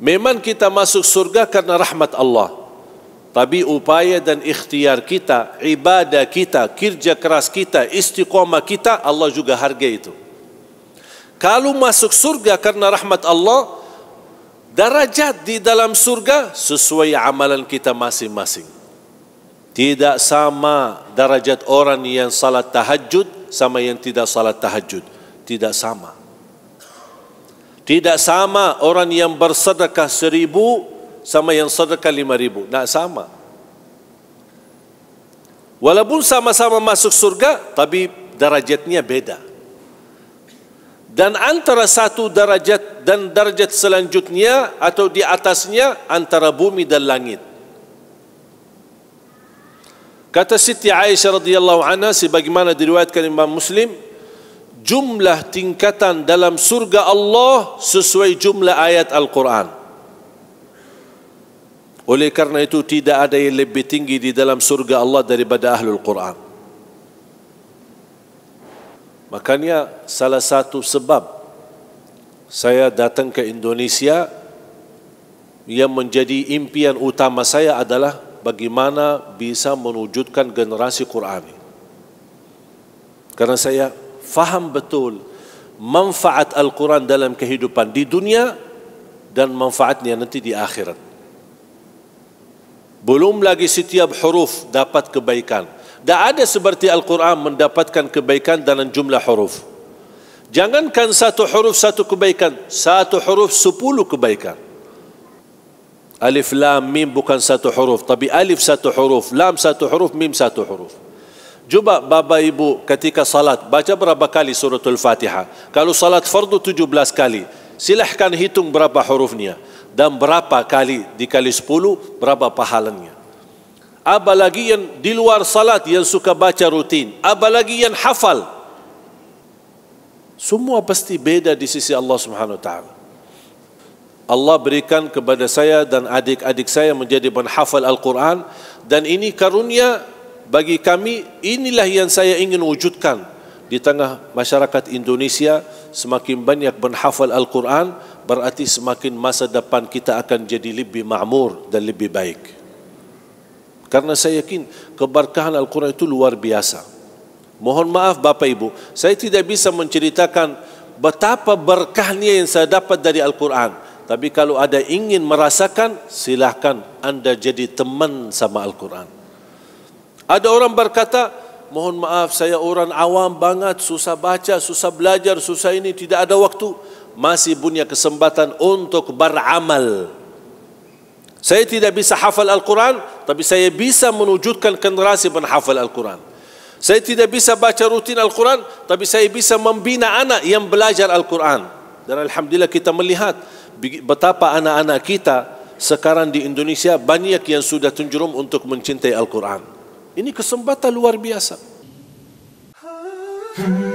Memang kita masuk surga karena rahmat Allah. Tapi upaya dan ikhtiar kita, ibadah kita, kerja keras kita, istiqomah kita, Allah juga harga itu. Kalau masuk surga karena rahmat Allah, derajat di dalam surga sesuai amalan kita masing-masing. Tidak sama derajat orang yang salat tahajud sama yang tidak salat tahajud. Tidak sama. Tidak sama orang yang bersedekah seribu sama yang sedekah lima ribu. Tak sama. Walaupun sama-sama masuk surga, tapi derajatnya beda. Dan antara satu derajat dan derajat selanjutnya atau di atasnya antara bumi dan langit. Kata Siti Aisyah radhiyallahu anha sebagaimana diriwayatkan Imam Muslim, jumlah tingkatan dalam surga Allah sesuai jumlah ayat Al-Quran. Oleh kerana itu tidak ada yang lebih tinggi di dalam surga Allah daripada ahlul Quran. Makanya salah satu sebab saya datang ke Indonesia yang menjadi impian utama saya adalah bagaimana bisa mewujudkan generasi Quran. Karena saya faham betul manfaat Al-Quran dalam kehidupan di dunia dan manfaatnya nanti di akhirat. Belum lagi setiap huruf dapat kebaikan. Tak ada seperti Al-Quran mendapatkan kebaikan dalam jumlah huruf. Jangankan satu huruf satu kebaikan, satu huruf sepuluh kebaikan. Alif, Lam, Mim bukan satu huruf, tapi Alif satu huruf, Lam satu huruf, Mim satu huruf. Cuba bapa ibu ketika salat baca berapa kali suratul fatihah. Kalau salat fardu 17 kali. Silahkan hitung berapa hurufnya. Dan berapa kali dikali 10 berapa pahalannya. lagi yang di luar salat yang suka baca rutin. lagi yang hafal. Semua pasti beda di sisi Allah Subhanahu Wa Taala. Allah berikan kepada saya dan adik-adik saya menjadi penghafal Al-Quran. Dan ini karunia bagi kami inilah yang saya ingin wujudkan di tengah masyarakat Indonesia semakin banyak menghafal Al-Quran berarti semakin masa depan kita akan jadi lebih makmur dan lebih baik. Karena saya yakin keberkahan Al-Quran itu luar biasa. Mohon maaf Bapak Ibu, saya tidak bisa menceritakan betapa berkahnya yang saya dapat dari Al-Quran. Tapi kalau ada ingin merasakan, silakan anda jadi teman sama Al-Quran. Ada orang berkata, mohon maaf saya orang awam banget, susah baca, susah belajar, susah ini, tidak ada waktu. Masih punya kesempatan untuk beramal. Saya tidak bisa hafal Al-Quran, tapi saya bisa menunjukkan generasi hafal Al-Quran. Saya tidak bisa baca rutin Al-Quran, tapi saya bisa membina anak yang belajar Al-Quran. Dan Alhamdulillah kita melihat betapa anak-anak kita sekarang di Indonesia banyak yang sudah tunjurum untuk mencintai Al-Quran. Ini kesempatan luar biasa. Hmm.